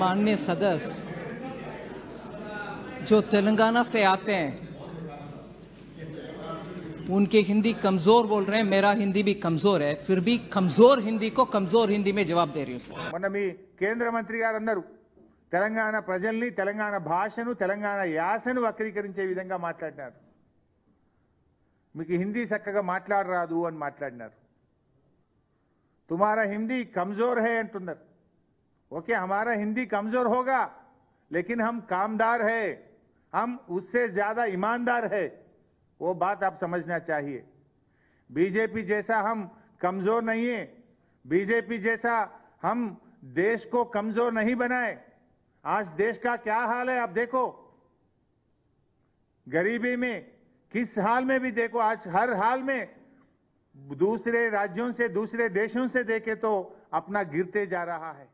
माननीय सदस्य जो तेलंगाना से आते हैं उनके हिंदी कमजोर बोल रहे हैं मेरा हिंदी भी कमजोर है फिर भी कमजोर हिंदी को कमजोर हिंदी में जवाब दे रही हूँ मन केंद्र मंत्री गार తెలంగాణ ప్రజల్ని తెలంగాణ భాషను తెలంగాణ యాసను వక్రీకరించే విధంగా మాట్లాడినారు మీకు హిందీ చక్కగా మాట్లాడరాదు అని మాట్లాడినారు తుమారా హిందీ కమ్జోర్ హే అంటున్నారు ओके हमारा हिंदी कमजोर होगा लेकिन हम कामदार है हम उससे ज्यादा ईमानदार है वो बात आप समझना चाहिए बीजेपी जैसा हम कमजोर नहीं है बीजेपी जैसा हम देश को कमजोर नहीं बनाए आज देश का क्या हाल है आप देखो गरीबी में किस हाल में भी देखो आज हर हाल में दूसरे राज्यों से दूसरे देशों से देखे तो अपना गिरते जा रहा है